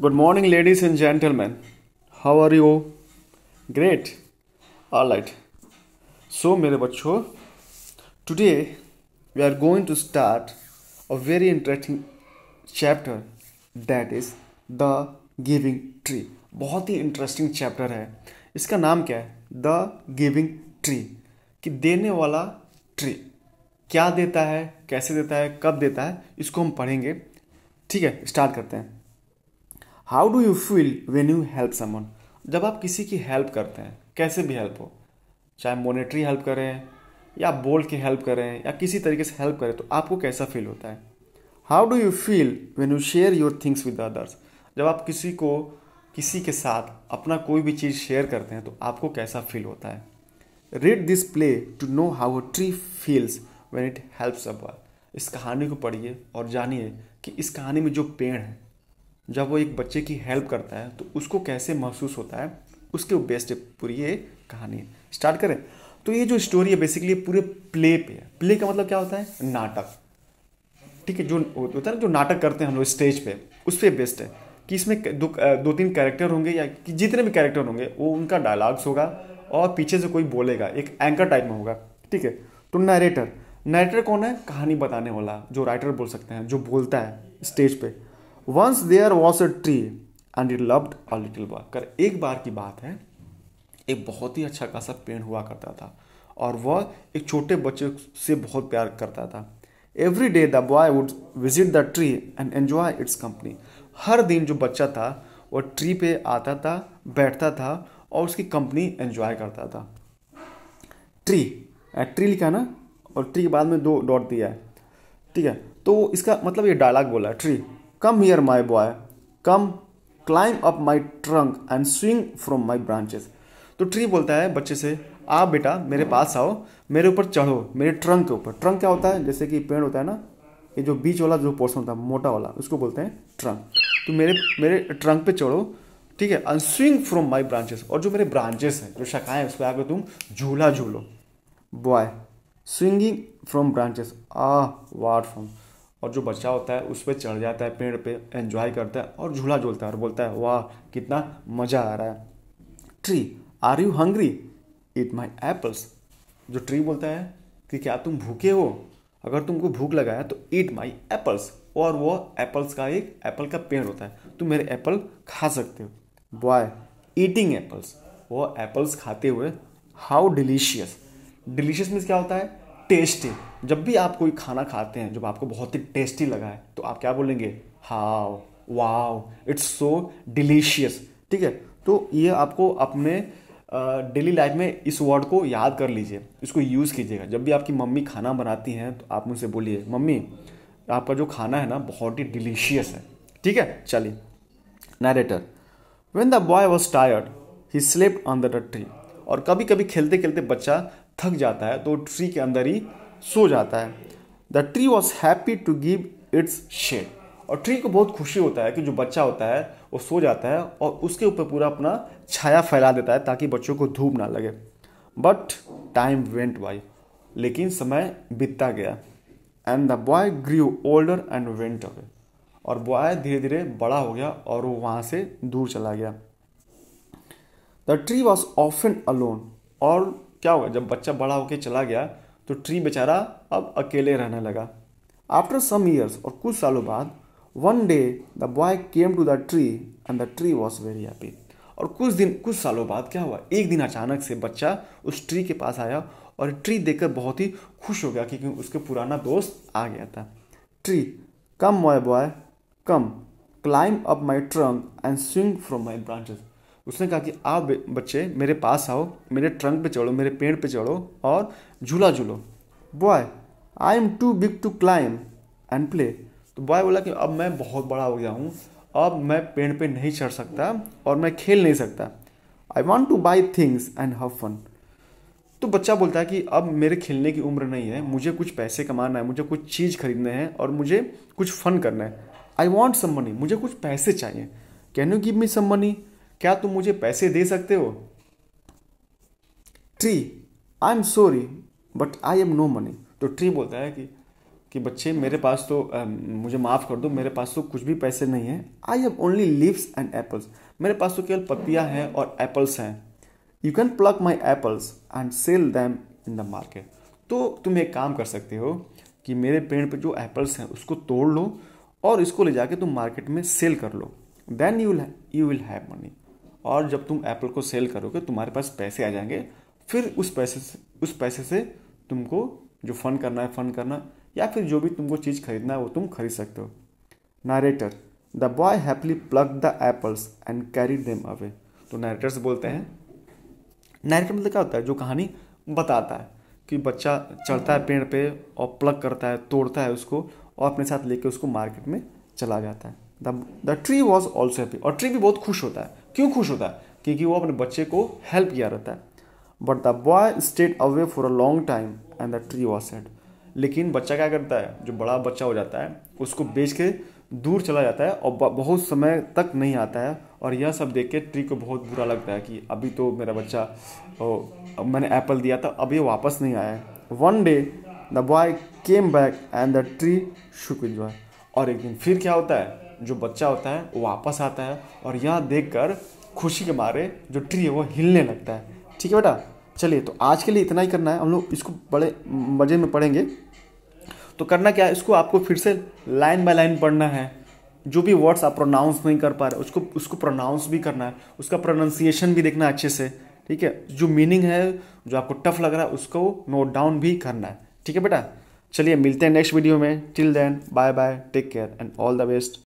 good morning ladies and gentleman how are you great all right so मेरे बच्चों today we are going to start a very interesting chapter that is the giving tree बहुत ही interesting chapter है इसका नाम क्या है the giving tree कि देने वाला ट्री क्या देता है कैसे देता है कब देता है इसको हम पढ़ेंगे ठीक है स्टार्ट करते हैं how do you feel when you help someone जब आप किसी की हेल्प करते हैं कैसे भी हेल्प हो चाहे मोनिटरी हेल्प करें या बोल के हेल्प करें या किसी तरीके से हेल्प करें तो आपको कैसा फील होता है how do you feel when you share your things with others जब आप किसी को किसी के साथ अपना कोई भी चीज़ शेयर करते हैं तो आपको कैसा फील होता है read this play to know how a tree feels when it helps अब इस कहानी को पढ़िए और जानिए कि इस कहानी में जो पेड़ है जब वो एक बच्चे की हेल्प करता है तो उसको कैसे महसूस होता है उसके बेस्ट पूरी ये कहानी है स्टार्ट करें तो ये जो स्टोरी है बेसिकली पूरे प्ले पे है प्ले का मतलब क्या होता है नाटक ठीक है जो होता है जो नाटक करते हैं हम लोग स्टेज पे उस पर बेस्ट है कि इसमें दो दो तीन कैरेक्टर होंगे या कि जितने भी कैरेक्टर होंगे वो उनका डायलॉग्स होगा और पीछे से कोई बोलेगा एक एंकर टाइप में होगा ठीक है तो नरेटर नरेटर कौन है कहानी बताने वाला जो राइटर बोल सकते हैं जो बोलता है स्टेज पे once there was a tree and it loved a little कर एक बार की बात है एक बहुत ही अच्छा खासा पेड़ हुआ करता था और वह एक छोटे बच्चे से बहुत प्यार करता था every day the boy would visit the tree and enjoy its company हर दिन जो बच्चा था वह ट्री पे आता था बैठता था और उसकी कंपनी एन्जॉय करता था ट्री ट्री लिखा ना और ट्री के बाद में दो डॉट दिया है ठीक है तो इसका मतलब ये डायलॉग बोला tree come here my boy come climb up my trunk and swing from my branches तो ट्री बोलता है बच्चे से आ बेटा मेरे पास आओ मेरे ऊपर चढ़ो मेरे ट्रंक के ऊपर ट्रंक क्या होता है जैसे कि पेड़ होता है ना ये जो बीच वाला जो पोर्सन होता है मोटा वाला उसको बोलते हैं ट्रंक तो मेरे मेरे ट्रंक पे चढ़ो ठीक है and swing from my branches और जो मेरे ब्रांचेस हैं जो शाखाएं हैं उस पर आकर तुम झूला झूलो बॉय स्विंगिंग फ्रॉम ब्रांचेस आ वाट फ्रॉम और जो बच्चा होता है उस पर चढ़ जाता है पेड़ पे एंजॉय करता है और झूला झूलता है और बोलता है वाह कितना मज़ा आ रहा है tree are you hungry eat my apples जो ट्री बोलता है कि क्या तुम भूखे हो अगर तुमको भूख लगा है तो ईट माई एप्पल्स और वो एप्पल्स का एक एप्पल का पेड़ होता है तुम मेरे एप्पल खा सकते हो बॉय ईटिंग एप्पल्स वो एप्पल्स खाते हुए हाउ डिलीशियस डिलीशियस मीन्स क्या होता है टेस्टी जब भी आप कोई खाना खाते हैं जब आपको बहुत ही टेस्टी लगा है तो आप क्या बोलेंगे हाव वाव इट्स सो डिलीशियस ठीक है तो ये आपको अपने डेली लाइफ में इस वर्ड को याद कर लीजिए इसको यूज़ कीजिएगा जब भी आपकी मम्मी खाना बनाती हैं तो आप उनसे बोलिए मम्मी आपका जो खाना है ना बहुत ही डिलीशियस है ठीक है चलिए narrator when the boy was tired he slept on the tree और कभी कभी खेलते खेलते बच्चा थक जाता है तो ट्री के अंदर ही सो जाता है the tree was happy to give its shade और ट्री को बहुत खुशी होता है कि जो बच्चा होता है वो सो जाता है और उसके ऊपर पूरा अपना छाया फैला देता है ताकि बच्चों को धूप ना लगे बट टाइम वेंट बाई लेकिन समय बीतता गया and the boy grew older and went away और बॉय धीरे धीरे बड़ा हो गया और वो वहाँ से दूर चला गया the tree was often alone और क्या होगा जब बच्चा बड़ा होकर चला गया तो ट्री बेचारा अब अकेले रहने लगा आफ्टर सम ईयर्स और कुछ सालों बाद one day the boy came to the tree and the tree was very happy और कुछ दिन कुछ सालों बाद क्या हुआ एक दिन अचानक से बच्चा उस ट्री के पास आया और ट्री देखकर बहुत ही खुश हो गया क्योंकि उसके पुराना दोस्त आ गया था tree come my boy come climb up my trunk and swing from my branches उसने कहा कि आप बच्चे मेरे पास आओ मेरे ट्रंक पे चढ़ो मेरे पेड़ पे चढ़ो और झूला झूलो boy I am too big to climb and play तो बॉय बोला कि अब मैं बहुत बड़ा हो गया हूँ अब मैं पेड़ पे नहीं चढ़ सकता और मैं खेल नहीं सकता I want to buy things and have fun तो बच्चा बोलता है कि अब मेरे खेलने की उम्र नहीं है मुझे कुछ पैसे कमाना है मुझे कुछ चीज़ खरीदने हैं और मुझे कुछ फन करना है आई वॉन्ट सम मनी मुझे कुछ पैसे चाहिए can you give me some money क्या तुम मुझे पैसे दे सकते हो tree I am sorry but I am no money तो ट्री बोलता है कि कि बच्चे मेरे पास तो uh, मुझे माफ़ कर दो मेरे पास तो कुछ भी पैसे नहीं है I have only leaves and apples मेरे पास तो केवल पपिया हैं और एप्पल्स हैं you can pluck my apples and sell them in the market तो तुम एक काम कर सकते हो कि मेरे पेड़ पे जो एप्पल्स हैं उसको तोड़ लो और इसको ले जाके तुम मार्केट में सेल कर लो then you you will have money और जब तुम एप्पल को सेल करोगे तुम्हारे पास पैसे आ जाएंगे फिर उस पैसे से उस पैसे से तुमको जो फंड करना है फंड करना या फिर जो भी तुमको चीज़ खरीदना है वो तुम खरीद सकते हो narrator the boy happily pluck the apples and carry them away तो से बोलते हैं नारेटर मतलब क्या होता है जो कहानी बताता है कि बच्चा चढ़ता है पेड़ पे और प्लग करता है तोड़ता है उसको और अपने साथ लेके उसको मार्केट में चला जाता है the tree was also happy और ट्री भी बहुत खुश होता है क्यों खुश होता है क्योंकि वो अपने बच्चे को हेल्प किया रहता है but the boy stayed away for a long time and the tree was sad लेकिन बच्चा क्या करता है जो बड़ा बच्चा हो जाता है उसको बेच के दूर चला जाता है और बहुत समय तक नहीं आता है और यह सब देख के ट्री को बहुत बुरा लगता है कि अभी तो मेरा बच्चा ओ, मैंने एप्पल दिया था अब ये वापस नहीं आया है one day the boy came back and the tree shook enjoy और एक दिन फिर क्या होता है जो बच्चा होता है वो वापस आता है और यह देख कर खुशी के मारे जो ट्री है वो हिलने लगता है ठीक है बेटा चलिए तो आज के लिए इतना ही करना है हम लोग इसको बड़े मज़े में पढ़ेंगे तो करना क्या है इसको आपको फिर से लाइन बाय लाइन पढ़ना है जो भी वर्ड्स आप प्रोनाउंस नहीं कर पा रहे उसको उसको प्रोनाउंस भी करना है उसका प्रोनाउंसिएशन भी देखना है अच्छे से ठीक है जो मीनिंग है जो आपको टफ लग रहा है उसको नोट डाउन भी करना है ठीक है बेटा चलिए मिलते हैं नेक्स्ट वीडियो में till then bye bye take care and all the best